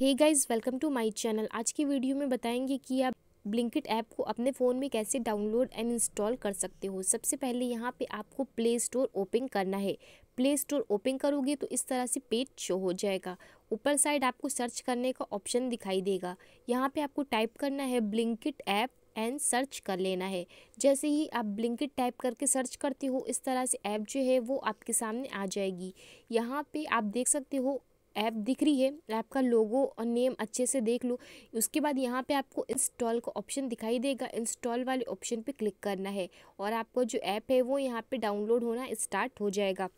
hey guys welcome to my channel आज की video में बताएंगे कि आप ब्लिंकिट ऐप को अपने फ़ोन में कैसे डाउनलोड एंड इंस्टॉल कर सकते हो सबसे पहले यहाँ पे आपको प्ले स्टोर ओपन करना है प्ले स्टोर ओपन करोगे तो इस तरह से पेज शो हो जाएगा ऊपर साइड आपको सर्च करने का ऑप्शन दिखाई देगा यहाँ पे आपको टाइप करना है ब्लिंकिट ऐप एंड सर्च कर लेना है जैसे ही आप ब्लिंकिट टाइप करके सर्च करते हो इस तरह से ऐप जो है वो आपके सामने आ जाएगी यहाँ पे आप देख सकते हो ऐप दिख रही है ऐप का लोगो और नेम अच्छे से देख लो उसके बाद यहाँ पे आपको इंस्टॉल का ऑप्शन दिखाई देगा इंस्टॉल वाले ऑप्शन पे क्लिक करना है और आपका जो ऐप है वो यहाँ पे डाउनलोड होना स्टार्ट हो जाएगा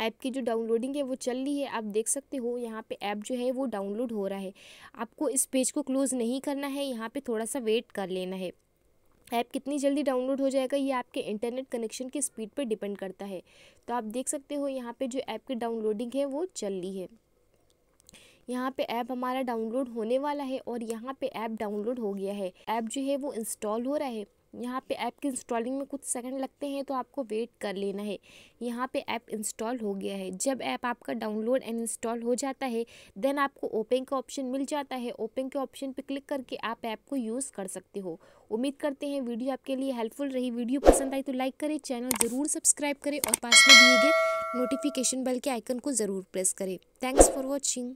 ऐप की जो डाउनलोडिंग है वो चल रही है आप देख सकते हो यहाँ पे ऐप जो है वो डाउनलोड हो रहा है आपको इस पेज को क्लोज़ नहीं करना है यहाँ पे थोड़ा सा वेट कर लेना है ऐप कितनी जल्दी डाउनलोड हो जाएगा ये आपके इंटरनेट कनेक्शन की स्पीड पर डिपेंड करता है तो आप देख सकते हो यहाँ पर जो ऐप की डाउनलोडिंग है वो चल रही है यहाँ पे ऐप हमारा डाउनलोड होने वाला है और यहाँ पे ऐप डाउनलोड हो गया है ऐप जो है वो इंस्टॉल हो रहा है यहाँ पे ऐप के इंस्टॉलिंग में कुछ सेकंड लगते हैं तो आपको वेट कर लेना है यहाँ पे ऐप इंस्टॉल हो गया है जब ऐप आपका डाउनलोड एंड इंस्टॉल हो जाता है देन आपको ओपन का ऑप्शन मिल जाता है ओपन के ऑप्शन पे क्लिक करके आप ऐप को यूज़ कर सकते हो उम्मीद करते हैं वीडियो आपके लिए हेल्पफुल रही वीडियो पसंद आई तो लाइक करें चैनल ज़रूर सब्सक्राइब करें और पास में दिए गए नोटिफिकेशन बल के आइकन को ज़रूर प्रेस करें थैंक्स फॉर वॉचिंग